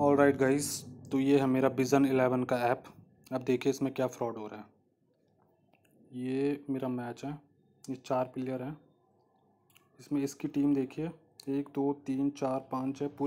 all right guys तो ये है मेरा बिजन एलेवन का ऐप अब देखिए इसमें क्या फ्रॉड हो रहा है ये मेरा मैच है ये चार प्लेयर हैं इसमें इसकी टीम देखिए एक दो तीन चार पाँच है पूरी